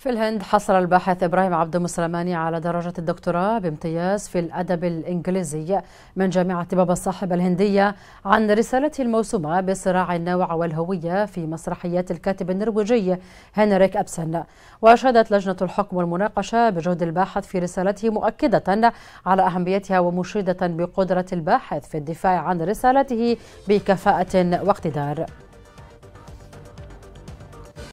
في الهند حصل الباحث إبراهيم عبد المسلماني على درجة الدكتوراه بامتياز في الأدب الإنجليزي من جامعة بابا الصاحب الهندية عن رسالته الموسومة بصراع النوع والهوية في مسرحيات الكاتب النرويجي هنريك أبسن وأشادت لجنة الحكم والمناقشة بجهد الباحث في رسالته مؤكدة على أهميتها ومشيدة بقدرة الباحث في الدفاع عن رسالته بكفاءة واقتدار